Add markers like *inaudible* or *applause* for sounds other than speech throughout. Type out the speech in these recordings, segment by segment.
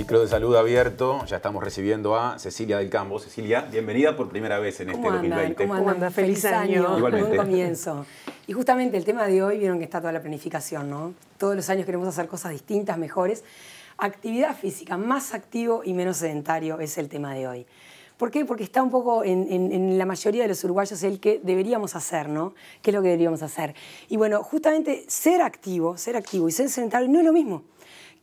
ciclo de salud abierto, ya estamos recibiendo a Cecilia del Campo. Cecilia, bienvenida por primera vez en este 2020. ¿Cómo anda? Feliz, Feliz año. Igualmente. comienzo. Y justamente el tema de hoy, vieron que está toda la planificación, ¿no? Todos los años queremos hacer cosas distintas, mejores. Actividad física, más activo y menos sedentario es el tema de hoy. ¿Por qué? Porque está un poco en, en, la mayoría de los uruguayos el que deberíamos hacer, ¿no? ¿Qué es lo que deberíamos hacer? Y bueno, justamente ser activo, ser activo y ser sedentario no es lo mismo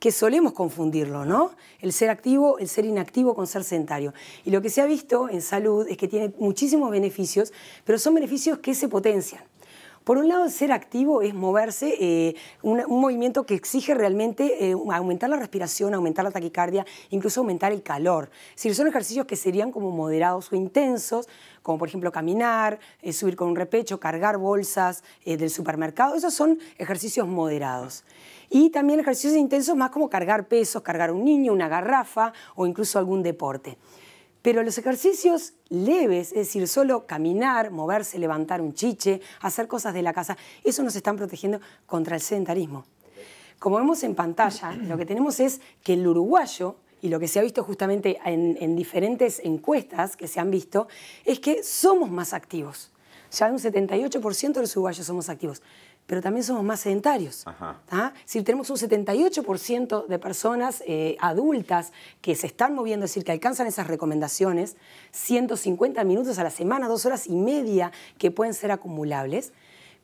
que solemos confundirlo, ¿no? El ser activo, el ser inactivo con ser sedentario. Y lo que se ha visto en salud es que tiene muchísimos beneficios, pero son beneficios que se potencian. Por un lado, ser activo es moverse, eh, un, movimiento que exige realmente eh, aumentar la respiración, aumentar la taquicardia, incluso aumentar el calor. Si son ejercicios que serían como moderados o intensos, como por ejemplo caminar, eh, subir con un repecho, cargar bolsas del supermercado. Esos son ejercicios moderados. Y también ejercicios intensos más como cargar pesos, cargar un niño, una garrafa o incluso algún deporte. Pero los ejercicios leves, es decir, solo caminar, moverse, levantar un chiche, hacer cosas de la casa, eso nos están protegiendo contra el sedentarismo. Como vemos en pantalla, *clears throat* lo que tenemos es que el uruguayo, y lo que se ha visto justamente en, diferentes encuestas que se han visto, es que somos más activos. Ya un 78% de los uruguayos somos activos pero también somos más sedentarios. Si tenemos un 78% de personas eh, adultas que se están moviendo, es decir, que alcanzan esas recomendaciones, 150 minutos a la semana, dos horas y media que pueden ser acumulables,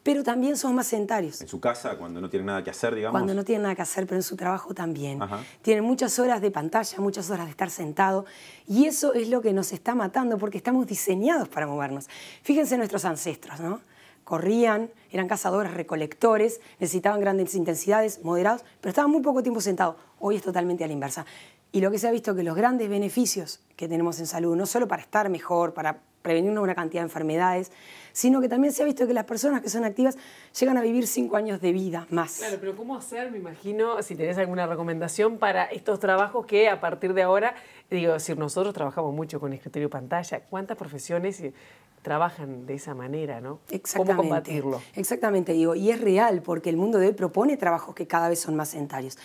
pero también somos más sedentarios. En su casa, cuando no tienen nada que hacer, digamos. Cuando no tienen nada que hacer, pero en su trabajo también. Tienen muchas horas de pantalla, muchas horas de estar sentado, y eso es lo que nos está matando, porque estamos diseñados para movernos. Fíjense nuestros ancestros, ¿no? corrían, eran cazadores, recolectores, necesitaban grandes intensidades, moderados, pero estaban muy poco tiempo sentados. Hoy es totalmente a la inversa. Y lo que se ha visto que los grandes beneficios que tenemos en salud, no solo para estar mejor, para prevenir una cantidad de enfermedades, sino que también se ha visto que las personas que son activas llegan a vivir cinco años de vida más. Claro, pero ¿cómo hacer, me imagino, si tenés alguna recomendación para estos trabajos que a partir de ahora, digo, si nosotros trabajamos mucho con escritorio pantalla, ¿cuántas profesiones trabajan de esa manera, ¿no? Exactamente. ¿Cómo combatirlo? Exactamente, digo, y es real porque el mundo de hoy propone trabajos que cada vez son más sedentarios.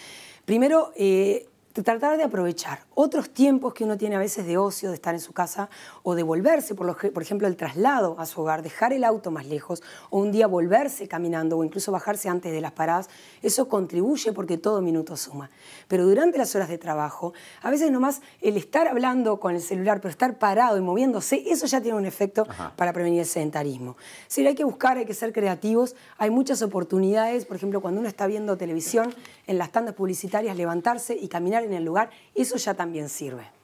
Primero, eh, tratar de aprovechar otros tiempos que uno tiene a veces de ocio, de estar en su casa o de volverse, por, por ejemplo, el traslado a su hogar, dejar el auto más lejos o un día volverse caminando o incluso bajarse antes de las paradas, eso contribuye porque todo minuto suma. Pero durante las horas de trabajo, a veces nomás el estar hablando con el celular, pero estar parado y moviéndose, eso ya tiene un efecto para prevenir el sedentarismo. Si hay que buscar, hay que ser creativos, hay muchas oportunidades, por ejemplo, cuando uno está viendo televisión, en las tandas publicitarias levantarse y caminar en el lugar, eso ya también sirve.